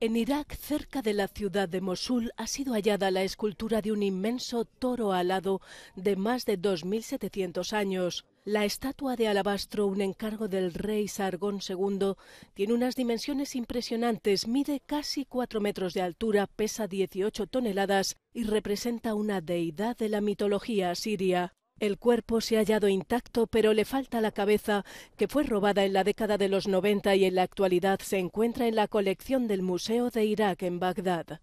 En Irak, cerca de la ciudad de Mosul, ha sido hallada la escultura de un inmenso toro alado de más de 2.700 años. La estatua de alabastro, un encargo del rey Sargón II, tiene unas dimensiones impresionantes, mide casi 4 metros de altura, pesa 18 toneladas y representa una deidad de la mitología asiria. El cuerpo se ha hallado intacto, pero le falta la cabeza, que fue robada en la década de los 90 y en la actualidad se encuentra en la colección del Museo de Irak en Bagdad.